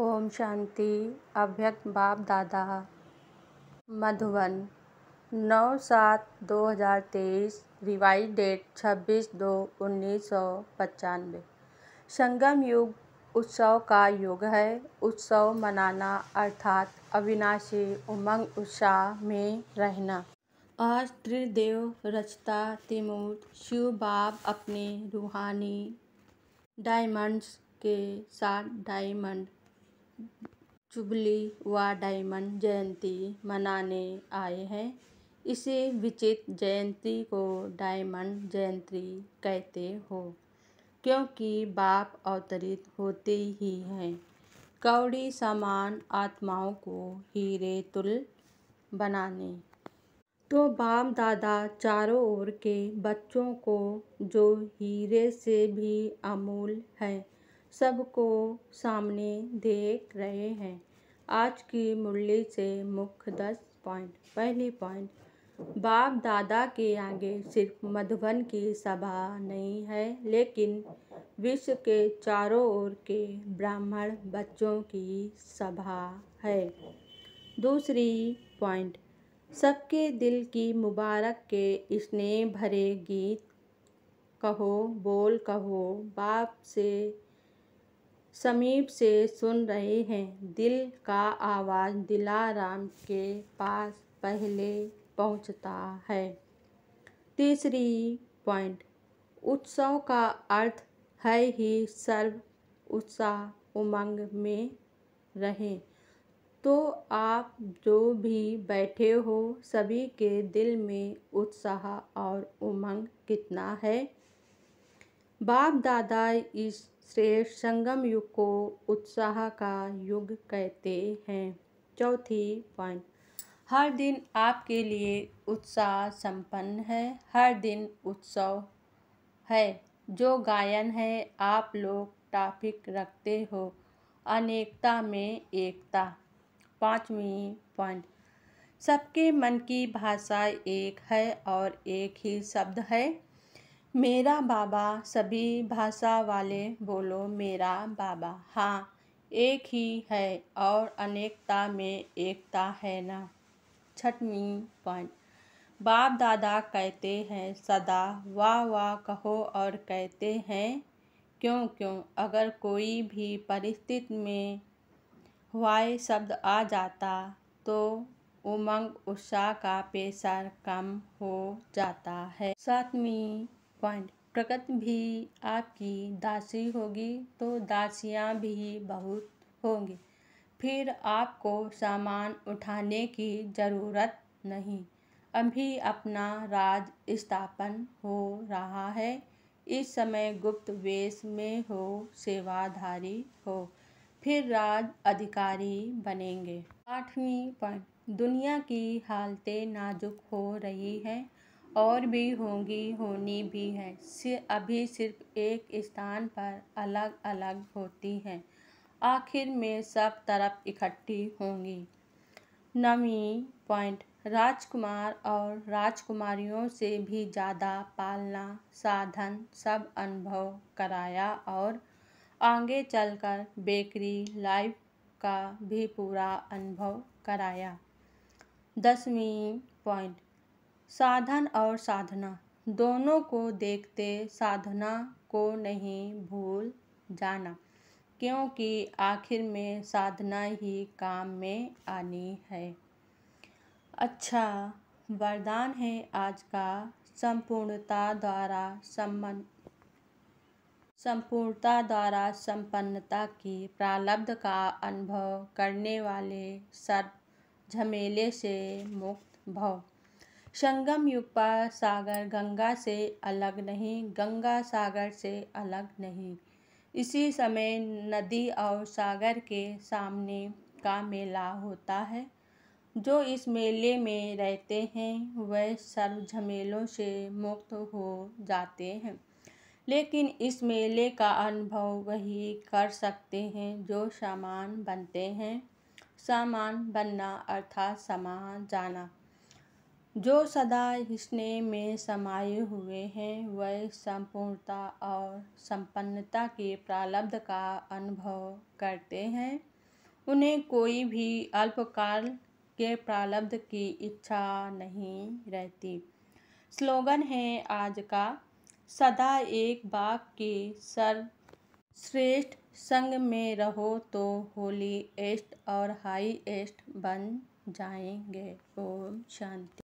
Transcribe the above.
ओम शांति अभ्यक्त बाप दादा मधुबन नौ सात दो हज़ार तेईस रिवाइज डेट छब्बीस दो उन्नीस सौ पचानवे संगम युग उत्सव का युग है उत्सव मनाना अर्थात अविनाशी उमंग उत्साह में रहना आज त्रिदेव रचता तिमूर शिव बाप अपने रूहानी डायमंड्स के साथ डायमंड जुबली व डायमंड जयंती मनाने आए हैं इसे विचित्र जयंती को डायमंड जयंती कहते हो क्योंकि बाप अवतरित होते ही हैं कौड़ी समान आत्माओं को हीरे तुल बनाने तो बाप दादा चारों ओर के बच्चों को जो हीरे से भी अमूल हैं सबको सामने देख रहे हैं आज की मुरली से मुख्य दस पॉइंट पहली पॉइंट बाप दादा के आगे सिर्फ मधुबन की सभा नहीं है लेकिन विश्व के चारों ओर के ब्राह्मण बच्चों की सभा है दूसरी पॉइंट सबके दिल की मुबारक के स्नेह भरे गीत कहो बोल कहो बाप से समीप से सुन रहे हैं दिल का आवाज़ दिलाराम के पास पहले पहुंचता है तीसरी पॉइंट उत्सव का अर्थ है ही सर्व उत्साह उमंग में रहें तो आप जो भी बैठे हो सभी के दिल में उत्साह और उमंग कितना है बाप दादा इस श्रेष्ठ संगम युग को उत्साह का युग कहते हैं चौथी पॉइंट हर दिन आपके लिए उत्साह संपन्न है हर दिन उत्सव है जो गायन है आप लोग टॉपिक रखते हो अनेकता में एकता पाँचवी पॉइंट सबके मन की भाषा एक है और एक ही शब्द है मेरा बाबा सभी भाषा वाले बोलो मेरा बाबा हाँ एक ही है और अनेकता में एकता है ना छठवीं पॉइंट बाप दादा कहते हैं सदा वाह वाह कहो और कहते हैं क्यों क्यों अगर कोई भी परिस्थिति में वाय शब्द आ जाता तो उमंग उत्साह का पेशा कम हो जाता है सातवीं पॉइंट प्रकृति भी आपकी दासी होगी तो दासियां भी बहुत होंगी फिर आपको सामान उठाने की ज़रूरत नहीं अभी अपना राज स्थापन हो रहा है इस समय गुप्त वेश में हो सेवाधारी हो फिर राज अधिकारी बनेंगे आठवीं पॉइंट दुनिया की हालतें नाजुक हो रही हैं और भी होंगी होनी भी हैं अभी सिर्फ एक स्थान पर अलग अलग होती हैं आखिर में सब तरफ इकट्ठी होंगी नवी पॉइंट राजकुमार और राजकुमारियों से भी ज़्यादा पालना साधन सब अनुभव कराया और आगे चलकर बेकरी लाइफ का भी पूरा अनुभव कराया दसवीं पॉइंट साधन और साधना दोनों को देखते साधना को नहीं भूल जाना क्योंकि आखिर में साधना ही काम में आनी है अच्छा वरदान है आज का संपूर्णता द्वारा सम्मान संपूर्णता द्वारा संपन्नता की प्रालब्ध का अनुभव करने वाले सर्प झमेले से मुक्त भव संगम युग पर सागर गंगा से अलग नहीं गंगा सागर से अलग नहीं इसी समय नदी और सागर के सामने का मेला होता है जो इस मेले में रहते हैं वह सर्व झमेलों से मुक्त हो जाते हैं लेकिन इस मेले का अनुभव वही कर सकते हैं जो सामान बनते हैं सामान बनना अर्थात समा जाना जो सदा स्नेह में समाये हुए हैं वह संपूर्णता और संपन्नता के प्रारब्ध का अनुभव करते हैं उन्हें कोई भी अल्पकाल के प्रारब्ध की इच्छा नहीं रहती स्लोगन है आज का सदा एक बाग के सर्वश्रेष्ठ संग में रहो तो होली एस्ट और हाई एस्ट बन जाएंगे ओम शांति